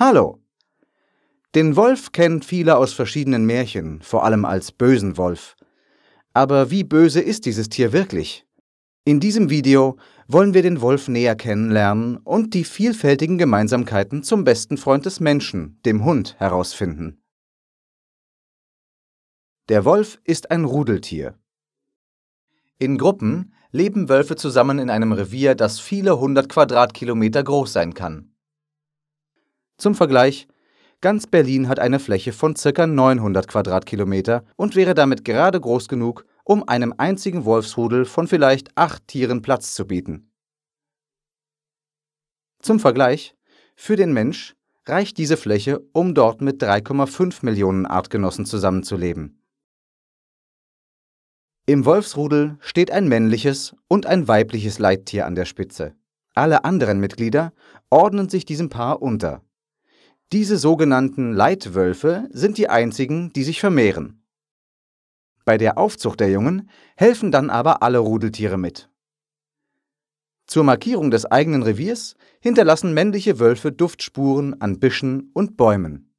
Hallo. Den Wolf kennt viele aus verschiedenen Märchen, vor allem als bösen Wolf. Aber wie böse ist dieses Tier wirklich? In diesem Video wollen wir den Wolf näher kennenlernen und die vielfältigen Gemeinsamkeiten zum besten Freund des Menschen, dem Hund, herausfinden. Der Wolf ist ein Rudeltier. In Gruppen leben Wölfe zusammen in einem Revier, das viele hundert Quadratkilometer groß sein kann. Zum Vergleich, ganz Berlin hat eine Fläche von ca. 900 Quadratkilometer und wäre damit gerade groß genug, um einem einzigen Wolfsrudel von vielleicht acht Tieren Platz zu bieten. Zum Vergleich, für den Mensch reicht diese Fläche, um dort mit 3,5 Millionen Artgenossen zusammenzuleben. Im Wolfsrudel steht ein männliches und ein weibliches Leittier an der Spitze. Alle anderen Mitglieder ordnen sich diesem Paar unter. Diese sogenannten Leitwölfe sind die einzigen, die sich vermehren. Bei der Aufzucht der Jungen helfen dann aber alle Rudeltiere mit. Zur Markierung des eigenen Reviers hinterlassen männliche Wölfe Duftspuren an Büschen und Bäumen.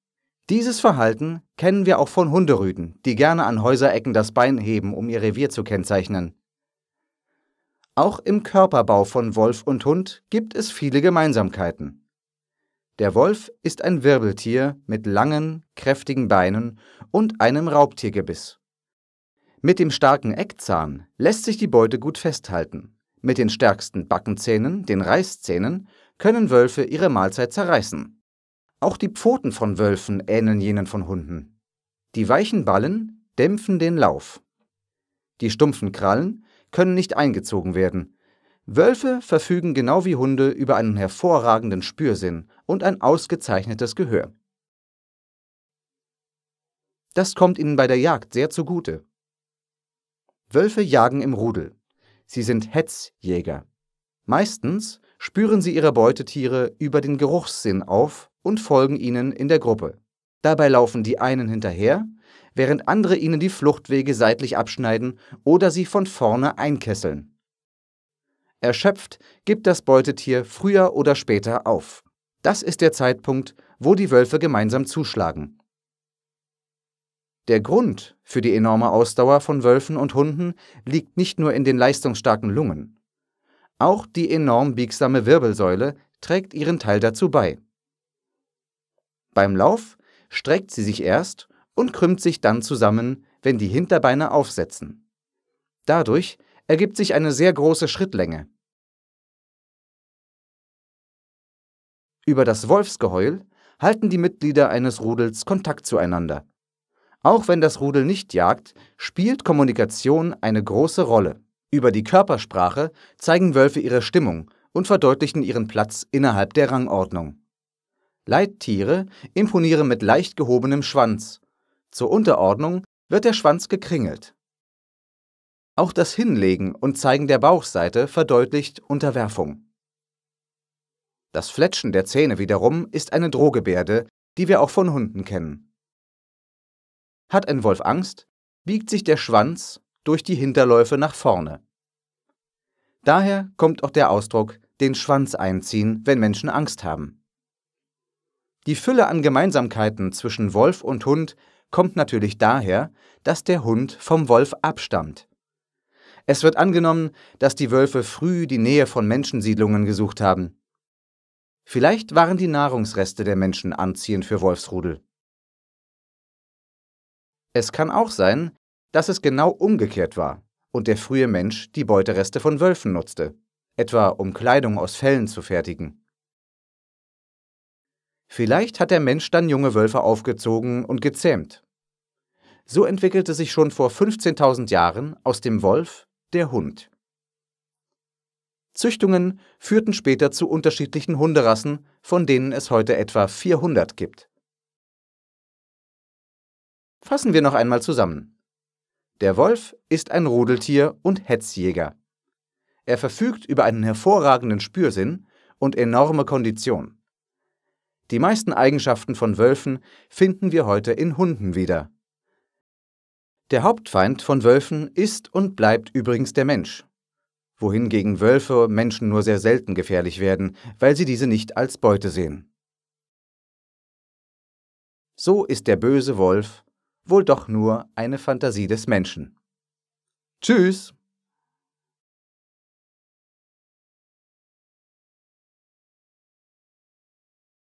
Dieses Verhalten kennen wir auch von Hunderüden, die gerne an Häuserecken das Bein heben, um ihr Revier zu kennzeichnen. Auch im Körperbau von Wolf und Hund gibt es viele Gemeinsamkeiten. Der Wolf ist ein Wirbeltier mit langen, kräftigen Beinen und einem Raubtiergebiss. Mit dem starken Eckzahn lässt sich die Beute gut festhalten. Mit den stärksten Backenzähnen, den Reißzähnen, können Wölfe ihre Mahlzeit zerreißen. Auch die Pfoten von Wölfen ähneln jenen von Hunden. Die weichen Ballen dämpfen den Lauf. Die stumpfen Krallen können nicht eingezogen werden, Wölfe verfügen genau wie Hunde über einen hervorragenden Spürsinn und ein ausgezeichnetes Gehör. Das kommt ihnen bei der Jagd sehr zugute. Wölfe jagen im Rudel. Sie sind Hetzjäger. Meistens spüren sie ihre Beutetiere über den Geruchssinn auf und folgen ihnen in der Gruppe. Dabei laufen die einen hinterher, während andere ihnen die Fluchtwege seitlich abschneiden oder sie von vorne einkesseln. Erschöpft gibt das Beutetier früher oder später auf. Das ist der Zeitpunkt, wo die Wölfe gemeinsam zuschlagen. Der Grund für die enorme Ausdauer von Wölfen und Hunden liegt nicht nur in den leistungsstarken Lungen. Auch die enorm biegsame Wirbelsäule trägt ihren Teil dazu bei. Beim Lauf streckt sie sich erst und krümmt sich dann zusammen, wenn die Hinterbeine aufsetzen. Dadurch ergibt sich eine sehr große Schrittlänge. Über das Wolfsgeheul halten die Mitglieder eines Rudels Kontakt zueinander. Auch wenn das Rudel nicht jagt, spielt Kommunikation eine große Rolle. Über die Körpersprache zeigen Wölfe ihre Stimmung und verdeutlichen ihren Platz innerhalb der Rangordnung. Leittiere imponieren mit leicht gehobenem Schwanz. Zur Unterordnung wird der Schwanz gekringelt. Auch das Hinlegen und Zeigen der Bauchseite verdeutlicht Unterwerfung. Das Fletschen der Zähne wiederum ist eine Drohgebärde, die wir auch von Hunden kennen. Hat ein Wolf Angst, biegt sich der Schwanz durch die Hinterläufe nach vorne. Daher kommt auch der Ausdruck den Schwanz einziehen, wenn Menschen Angst haben. Die Fülle an Gemeinsamkeiten zwischen Wolf und Hund kommt natürlich daher, dass der Hund vom Wolf abstammt. Es wird angenommen, dass die Wölfe früh die Nähe von Menschensiedlungen gesucht haben. Vielleicht waren die Nahrungsreste der Menschen anziehend für Wolfsrudel. Es kann auch sein, dass es genau umgekehrt war und der frühe Mensch die Beutereste von Wölfen nutzte, etwa um Kleidung aus Fellen zu fertigen. Vielleicht hat der Mensch dann junge Wölfe aufgezogen und gezähmt. So entwickelte sich schon vor 15.000 Jahren aus dem Wolf der Hund. Züchtungen führten später zu unterschiedlichen Hunderassen, von denen es heute etwa 400 gibt. Fassen wir noch einmal zusammen. Der Wolf ist ein Rudeltier und Hetzjäger. Er verfügt über einen hervorragenden Spürsinn und enorme Kondition. Die meisten Eigenschaften von Wölfen finden wir heute in Hunden wieder. Der Hauptfeind von Wölfen ist und bleibt übrigens der Mensch, wohingegen Wölfe Menschen nur sehr selten gefährlich werden, weil sie diese nicht als Beute sehen. So ist der böse Wolf wohl doch nur eine Fantasie des Menschen. Tschüss!